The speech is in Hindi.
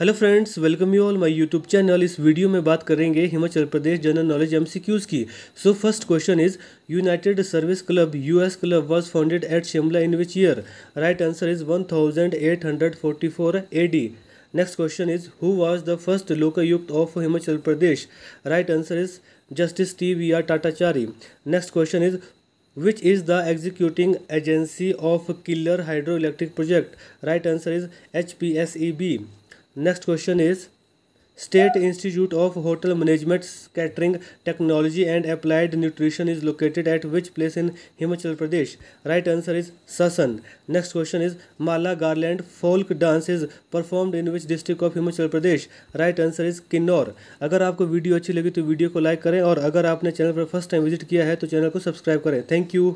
hello friends welcome you all my YouTube channel इस वीडियो में बात करेंगे Himachal Pradesh general knowledge MCQs की so first question is United Service Club US club was founded at Shimla in which year right answer is 1844 AD next question is who was the first Lokayukta of Himachal Pradesh right answer is justice T V R Tatachari next question is which is the executing agency of killer hydroelectric project right answer is hpseb next question is state institute of hotel management catering technology and applied nutrition is located at which place in Himachal Pradesh right answer is ससन next question is mala garland folk dance is performed in which district of Himachal Pradesh right answer is Kinnaur अगर आपको वीडियो अच्छी लगी तो वीडियो को लाइक करें और अगर आपने चैनल पर फर्स्ट टाइम विजिट किया है तो चैनल को सब्सक्राइब करें थैंक यू